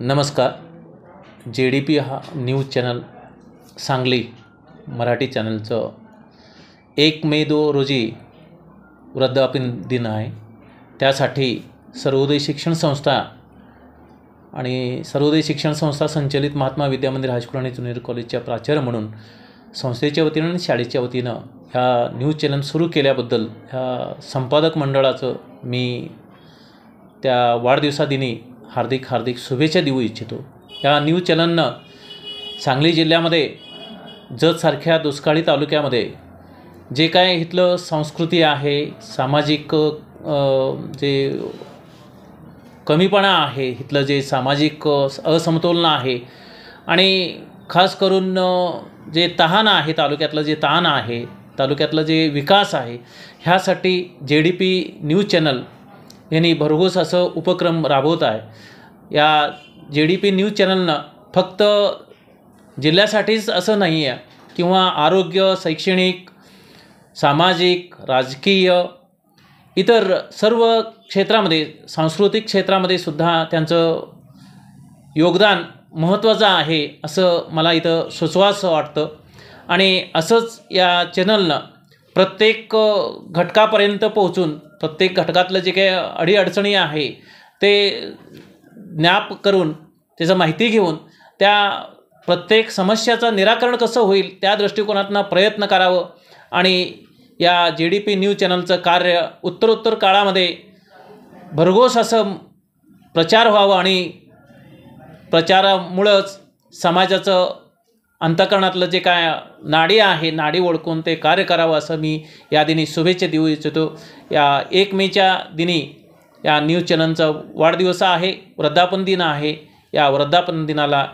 नमस्कार J D P हा news channel Sangli Marathi चॅनलचं एक मे दो रोजी वृद्धापन दिन आहे त्यासाठी सर्वोदय शिक्षण संस्था आणि सर्वोदय शिक्षण संस्था संचलित महात्मा विद्यामंदिर मंदिर हायस्कूल आणि ज्युनियर कॉलेजच्या प्राचार्य म्हणून संस्थेच्या वतीनं आणि शाळेच्या वतीनं ह्या न्यूज चॅनल सुरू केल्याबद्दल ह्या संपादक मंडळाचं मी त्या वाढदिवसादिनी हार्दिक हार्दिक शुभेच्छा देऊ इच्छितो या न्यूज चॅनलनं सांगली जिल्ह्यामध्ये जतसारख्या दुष्काळी तालुक्यामध्ये जे काय इथलं संस्कृती आहे सामाजिक जे कमीपणा आहे इथलं जे सामाजिक असमतोलन आहे आणि खास करून जे तहान आहे तालुक्यातलं जे ताण आहे तालुक्यातलं जे विकास आहे ह्यासाठी जे डी पी न्यूज चॅनल यांनी भरघोस असं उपक्रम राबवत आहे या जे डी पी न्यूज चॅनलनं फक्त जिल्ह्यासाठीच असं नाही आहे किंवा आरोग्य शैक्षणिक सामाजिक राजकीय इतर सर्व क्षेत्रामध्ये सांस्कृतिक क्षेत्रामध्ये सुद्धा त्यांचं योगदान महत्त्वाचं आहे असं मला इथं सुचवास वाटतं आणि असंच या चॅनलनं प्रत्येक घटकापर्यंत पोहोचून प्रत्येक घटकातलं जे काही अडीअडचणी आहे ते ज्ञाप करून त्याचं माहिती घेऊन त्या प्रत्येक समस्याचं निराकरण कसं होईल त्या दृष्टिकोनातनं प्रयत्न करावं आणि या जे डी पी न्यूज चॅनलचं कार्य उत्तरोत्तर काळामध्ये भरघोस असं प्रचार व्हावं आणि प्रचारामुळंच समाजाचं अंतकरणातलं जे काय नाडी आहे नाडी ओळखून ते कार्य करावं असं मी या दिनी शुभेच्छा देऊ इच्छितो या एक मेच्या दिनी या न्यूज चॅनलचा वाढदिवस आहे वृद्धापन दिन आहे या वृद्धापन दिनाला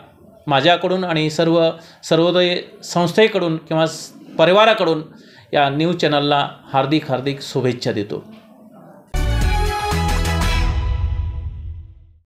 माझ्याकडून आणि सर्व सर्वोदय संस्थेकडून किंवा परिवाराकडून या न्यूज चॅनलला हार्दिक हार्दिक शुभेच्छा देतो